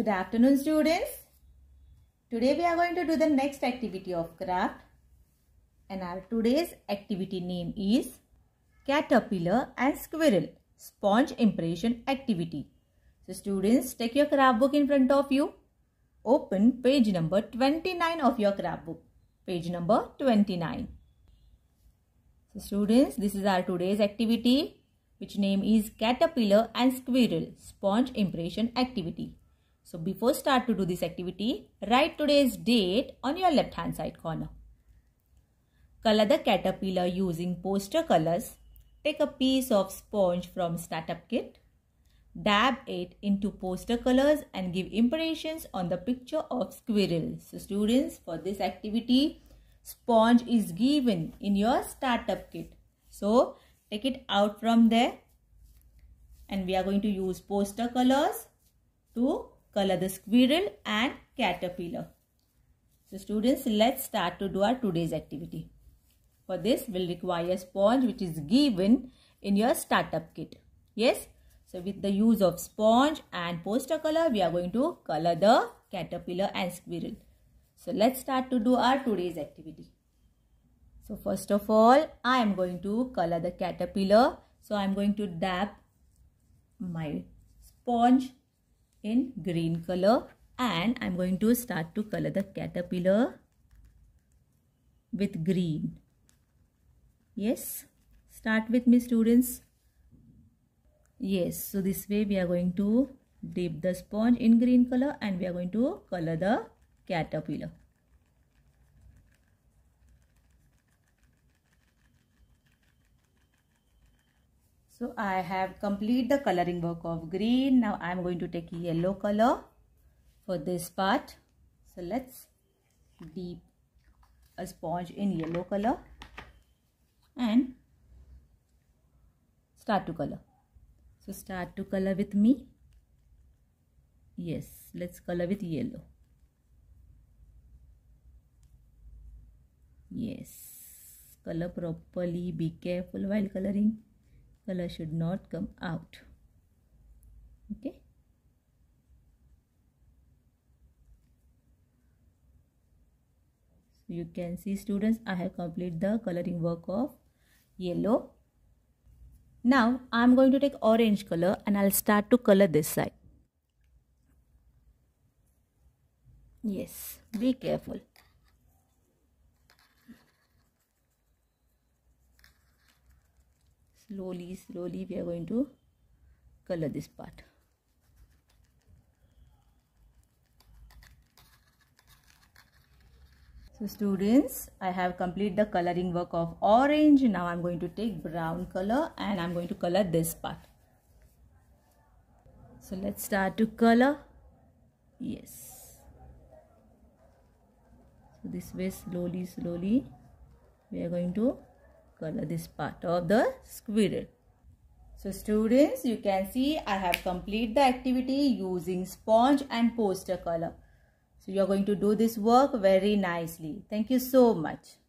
Good afternoon students. Today we are going to do the next activity of craft and our today's activity name is Caterpillar and Squirrel Sponge Impression Activity. So students take your craft book in front of you. Open page number 29 of your craft book. Page number 29. So students this is our today's activity which name is Caterpillar and Squirrel Sponge Impression Activity. So before start to do this activity, write today's date on your left hand side corner. Color the caterpillar using poster colors. Take a piece of sponge from startup kit. Dab it into poster colors and give impressions on the picture of squirrel. So students, for this activity, sponge is given in your startup kit. So take it out from there and we are going to use poster colors to color the squirrel and caterpillar. So students, let's start to do our today's activity. For this, we'll require a sponge which is given in your startup kit. Yes, so with the use of sponge and poster color, we are going to color the caterpillar and squirrel. So let's start to do our today's activity. So first of all, I am going to color the caterpillar. So I am going to dab my sponge in green color and I'm going to start to color the caterpillar with green. Yes, start with me students. Yes, so this way we are going to dip the sponge in green color and we are going to color the caterpillar. so i have complete the coloring work of green now i am going to take yellow color for this part so let's deep a sponge in yellow color and start to color so start to color with me yes let's color with yellow yes color properly be careful while coloring color should not come out okay so you can see students i have completed the coloring work of yellow now i'm going to take orange color and i'll start to color this side yes be careful slowly slowly we are going to color this part so students i have complete the coloring work of orange now i'm going to take brown color and i'm going to color this part so let's start to color yes so this way slowly slowly we are going to color this part of the squirrel so students you can see i have complete the activity using sponge and poster color so you are going to do this work very nicely thank you so much